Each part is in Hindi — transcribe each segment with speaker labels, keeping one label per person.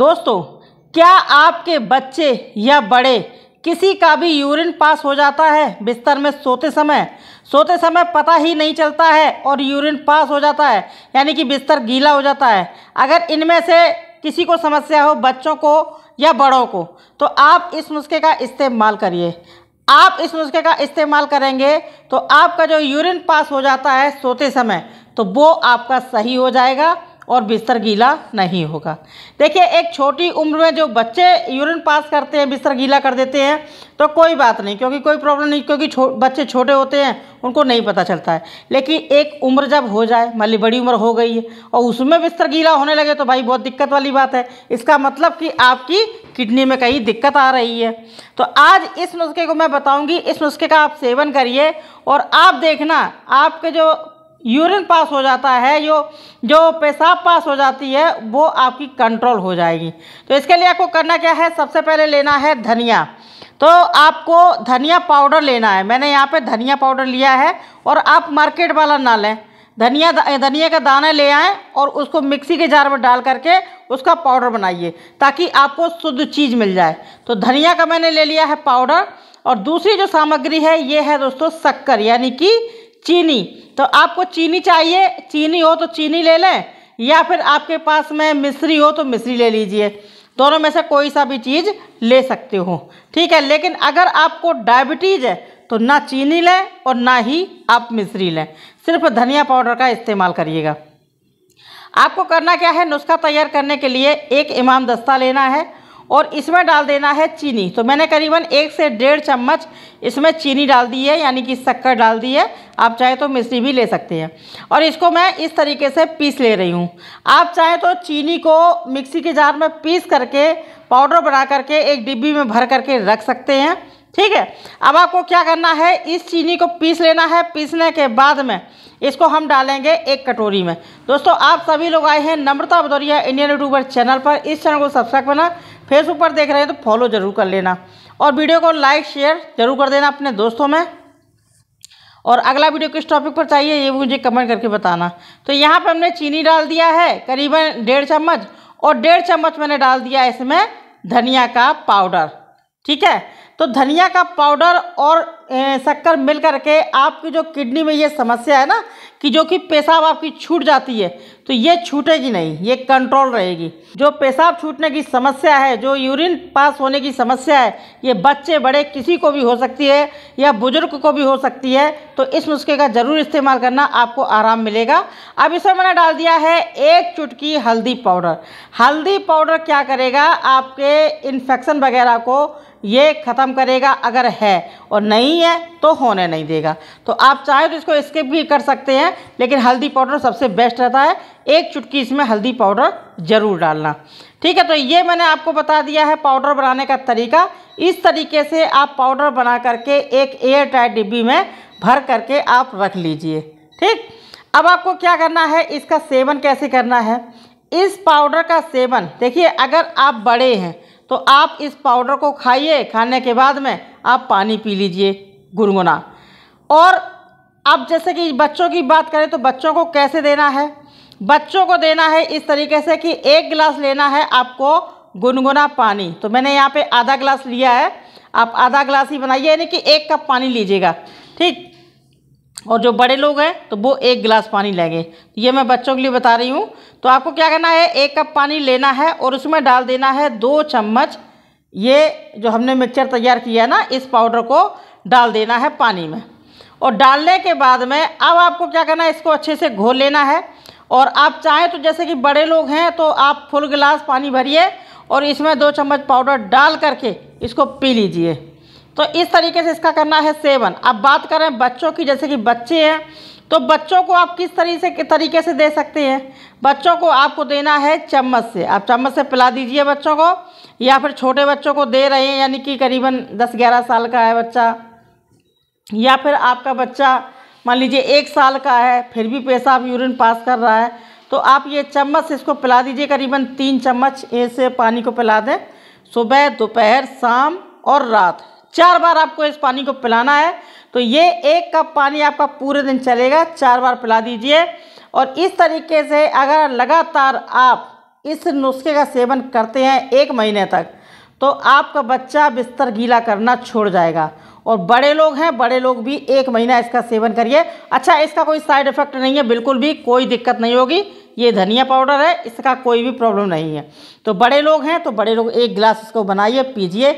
Speaker 1: दोस्तों क्या आपके बच्चे या बड़े किसी का भी यूरिन पास हो जाता है बिस्तर में सोते समय सोते समय पता ही नहीं चलता है और यूरिन पास हो जाता है यानी कि बिस्तर गीला हो जाता है अगर इनमें से किसी को समस्या हो बच्चों को या बड़ों को तो आप इस नुस्खे का इस्तेमाल करिए आप इस नुस्खे का इस्तेमाल करेंगे तो आपका जो यूरिन पास हो जाता है सोते समय तो वो आपका सही हो जाएगा और बिस्तर गीला नहीं होगा देखिए एक छोटी उम्र में जो बच्चे यूरिन पास करते हैं बिस्तर गीला कर देते हैं तो कोई बात नहीं क्योंकि कोई प्रॉब्लम नहीं क्योंकि छो, बच्चे छोटे होते हैं उनको नहीं पता चलता है लेकिन एक उम्र जब हो जाए मान ली बड़ी उम्र हो गई है और उसमें बिस्तर गीला होने लगे तो भाई बहुत दिक्कत वाली बात है इसका मतलब कि आपकी किडनी में कहीं दिक्कत आ रही है तो आज इस नुस्खे को मैं बताऊंगी इस नुस्खे का आप सेवन करिए और आप देखना आपके जो यूरिन पास हो जाता है जो जो पेशाब पास हो जाती है वो आपकी कंट्रोल हो जाएगी तो इसके लिए आपको करना क्या है सबसे पहले लेना है धनिया तो आपको धनिया पाउडर लेना है मैंने यहाँ पे धनिया पाउडर लिया है और आप मार्केट वाला ना लें धनिया धनिया का दाना ले आएँ और उसको मिक्सी के जार में डाल करके उसका पाउडर बनाइए ताकि आपको शुद्ध चीज़ मिल जाए तो धनिया का मैंने ले लिया है पाउडर और दूसरी जो सामग्री है ये है दोस्तों शक्कर यानी कि चीनी तो आपको चीनी चाहिए चीनी हो तो चीनी ले लें या फिर आपके पास में मिश्री हो तो मिश्री ले लीजिए दोनों में से कोई सा भी चीज़ ले सकते हो ठीक है लेकिन अगर आपको डायबिटीज़ है तो ना चीनी लें और ना ही आप मिश्री लें सिर्फ धनिया पाउडर का इस्तेमाल करिएगा आपको करना क्या है नुस्खा तैयार करने के लिए एक इमाम दस्ता लेना है और इसमें डाल देना है चीनी तो मैंने करीबन एक से डेढ़ चम्मच इसमें चीनी डाल दी है यानी कि शक्कर डाल दी है आप चाहे तो मिश्री भी ले सकते हैं और इसको मैं इस तरीके से पीस ले रही हूँ आप चाहे तो चीनी को मिक्सी के जार में पीस करके पाउडर बना करके एक डिब्बी में भर करके रख सकते हैं ठीक है अब आपको क्या करना है इस चीनी को पीस लेना है पीसने के बाद में इसको हम डालेंगे एक कटोरी में दोस्तों आप सभी लोग आए हैं Namrata Bhadauria Indian youtuber channel पर इस चैनल को सब्सक्राइब करना फेसबुक पर देख रहे हैं तो फॉलो ज़रूर कर लेना और वीडियो को लाइक शेयर ज़रूर कर देना अपने दोस्तों में और अगला वीडियो किस टॉपिक पर चाहिए ये मुझे कमेंट करके बताना तो यहाँ पर हमने चीनी डाल दिया है करीबन डेढ़ चम्मच और डेढ़ चम्मच मैंने डाल दिया इसमें धनिया का पाउडर ठीक है तो धनिया का पाउडर और शक्कर मिल करके आपकी जो किडनी में ये समस्या है ना कि जो कि पेशाब आपकी छूट जाती है तो ये छूटेगी नहीं ये कंट्रोल रहेगी जो पेशाब छूटने की समस्या है जो यूरिन पास होने की समस्या है ये बच्चे बड़े किसी को भी हो सकती है या बुजुर्ग को भी हो सकती है तो इस नुस्खे का ज़रूर इस्तेमाल करना आपको आराम मिलेगा अब इसमें मैंने डाल दिया है एक चुटकी हल्दी पाउडर हल्दी पाउडर क्या करेगा आपके इन्फेक्शन वगैरह को ये ख़त्म करेगा अगर है और नहीं है तो होने नहीं देगा तो आप चाहे तो इसको स्किप भी कर सकते हैं लेकिन हल्दी पाउडर सबसे बेस्ट रहता है एक चुटकी इसमें हल्दी पाउडर ज़रूर डालना ठीक है तो ये मैंने आपको बता दिया है पाउडर बनाने का तरीका इस तरीके से आप पाउडर बना करके एक एयर टाइट डिब्बी में भर करके आप रख लीजिए ठीक अब आपको क्या करना है इसका सेवन कैसे करना है इस पाउडर का सेवन देखिए अगर आप बड़े हैं तो आप इस पाउडर को खाइए खाने के बाद में आप पानी पी लीजिए गुनगुना और अब जैसे कि बच्चों की बात करें तो बच्चों को कैसे देना है बच्चों को देना है इस तरीके से कि एक गिलास लेना है आपको गुनगुना पानी तो मैंने यहाँ पे आधा गिलास लिया है आप आधा गिलास ही बनाइए यानी कि एक कप पानी लीजिएगा ठीक और जो बड़े लोग हैं तो वो एक गिलास पानी लेंगे ये मैं बच्चों के लिए बता रही हूँ तो आपको क्या करना है एक कप पानी लेना है और उसमें डाल देना है दो चम्मच ये जो हमने मिक्सचर तैयार किया है ना इस पाउडर को डाल देना है पानी में और डालने के बाद में अब आपको क्या करना है इसको अच्छे से घोल लेना है और आप चाहें तो जैसे कि बड़े लोग हैं तो आप फुल गिलास पानी भरिए और इसमें दो चम्मच पाउडर डाल करके इसको पी लीजिए तो इस तरीके से इसका करना है सेवन अब बात करें बच्चों की जैसे कि बच्चे हैं तो बच्चों को आप किस तरीके से तरीके से दे सकते हैं बच्चों को आपको देना है चम्मच से आप चम्मच से पिला दीजिए बच्चों को या फिर छोटे बच्चों को दे रहे हैं यानी कि करीबन दस ग्यारह साल का है बच्चा या फिर आपका बच्चा मान लीजिए एक साल का है फिर भी पेशाब यूरिन पास कर रहा है तो आप ये चम्मच से इसको पिला दीजिए करीबन तीन चम्मच ऐसे पानी को पिला दें सुबह दोपहर शाम और रात चार बार आपको इस पानी को पिलाना है तो ये एक कप पानी आपका पूरे दिन चलेगा चार बार पिला दीजिए और इस तरीके से अगर लगातार आप इस नुस्खे का सेवन करते हैं एक महीने तक तो आपका बच्चा बिस्तर गीला करना छोड़ जाएगा और बड़े लोग हैं बड़े लोग भी एक महीना इसका सेवन करिए अच्छा इसका कोई साइड इफ़ेक्ट नहीं है बिल्कुल भी कोई दिक्कत नहीं होगी ये धनिया पाउडर है इसका कोई भी प्रॉब्लम नहीं है तो बड़े लोग हैं तो बड़े लोग एक गिलास इसको बनाइए पीजिए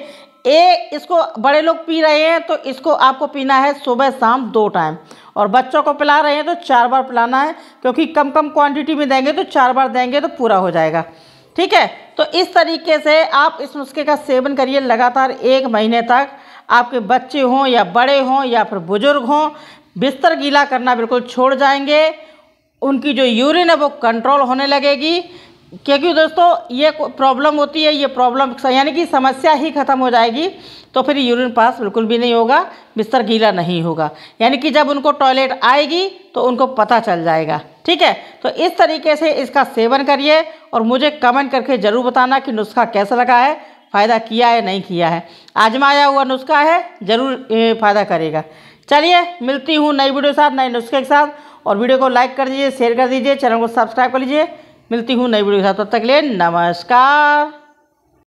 Speaker 1: ए इसको बड़े लोग पी रहे हैं तो इसको आपको पीना है सुबह शाम दो टाइम और बच्चों को पिला रहे हैं तो चार बार पिलाना है क्योंकि कम कम क्वांटिटी में देंगे तो चार बार देंगे तो पूरा हो जाएगा ठीक है तो इस तरीके से आप इस नुस्खे का सेवन करिए लगातार एक महीने तक आपके बच्चे हों या बड़े हों या फिर बुज़ुर्ग हों बिस्तर गीला करना बिल्कुल छोड़ जाएंगे उनकी जो यूरिन है वो कंट्रोल होने लगेगी क्योंकि दोस्तों ये प्रॉब्लम होती है ये प्रॉब्लम यानी कि समस्या ही ख़त्म हो जाएगी तो फिर यूरिन पास बिल्कुल भी नहीं होगा बिस्तर गीला नहीं होगा यानी कि जब उनको टॉयलेट आएगी तो उनको पता चल जाएगा ठीक है तो इस तरीके से इसका सेवन करिए और मुझे कमेंट करके ज़रूर बताना कि नुस्खा कैसा लगा है फ़ायदा किया है नहीं किया है आजमाया हुआ नुस्खा है ज़रूर फ़ायदा करेगा चलिए मिलती हूँ नई वीडियो के साथ नए नुस्खे के साथ और वीडियो को लाइक कर दीजिए शेयर कर दीजिए चैनल को सब्सक्राइब कर लीजिए मिलती हूँ नई वीडियो के साथ तब तक के लिए नमस्कार